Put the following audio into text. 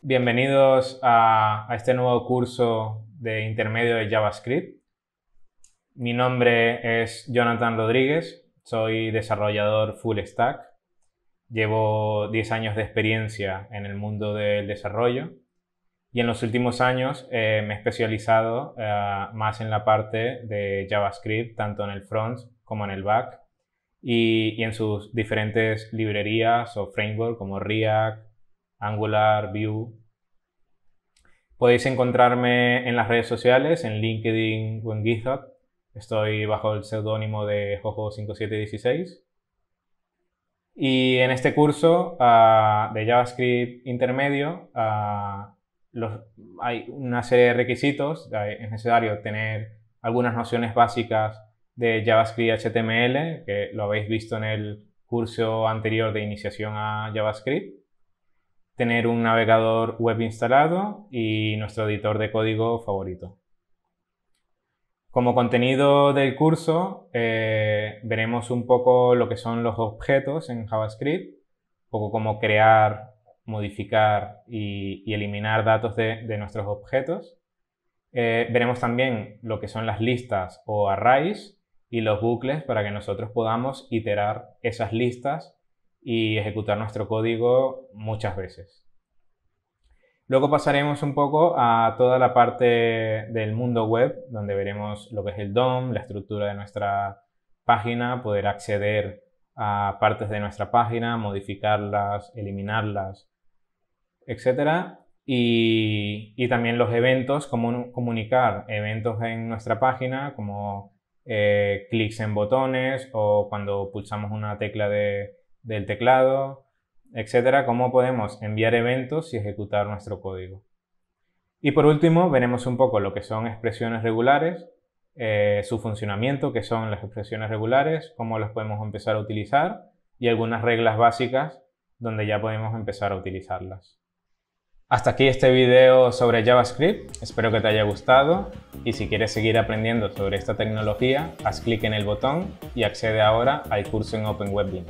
Bienvenidos a, este nuevo curso de intermedio de JavaScript. Mi nombre es Jonathan Rodríguez, soy desarrollador full stack. Llevo 10 años de experiencia en el mundo del desarrollo y en los últimos años eh, me he especializado eh, más en la parte de JavaScript, tanto en el front como en el back y en sus diferentes librerías o frameworks como React, Angular, Vue. Podéis encontrarme en las redes sociales, en LinkedIn o en GitHub. Estoy bajo el seudónimo de Jojo5716. Y en este curso ah, de JavaScript intermedio ah, hay una serie de requisitos. Es necesario tener algunas nociones básicas de JavaScript y HTML, que lo habéis visto en el curso anterior de iniciación a JavaScript tener un navegador web instalado y nuestro editor de código favorito. Como contenido del curso eh, veremos un poco lo que son los objetos en JavaScript, un poco cómo crear, modificar y, eliminar datos de, nuestros objetos. Eh, veremos también lo que son las listas o arrays y los bucles para que nosotros podamos iterar esas listas y ejecutar nuestro código muchas veces. Luego pasaremos un poco a toda la parte del mundo web, donde veremos lo que es el DOM, la estructura de nuestra página, poder acceder a partes de nuestra página, modificarlas, eliminarlas, etc. Y, también los eventos, cómo comunicar eventos en nuestra página, como eh, clics en botones o cuando pulsamos una tecla de, del teclado, etcétera, cómo podemos enviar eventos y ejecutar nuestro código. Y por último, veremos un poco lo que son expresiones regulares, eh, su funcionamiento, qué son las expresiones regulares, cómo las podemos empezar a utilizar y algunas reglas básicas donde ya podemos empezar a utilizarlas. Hasta aquí este video sobre JavaScript, espero que te haya gustado y si quieres seguir aprendiendo sobre esta tecnología, haz clic en el botón y accede ahora al curso en Open Web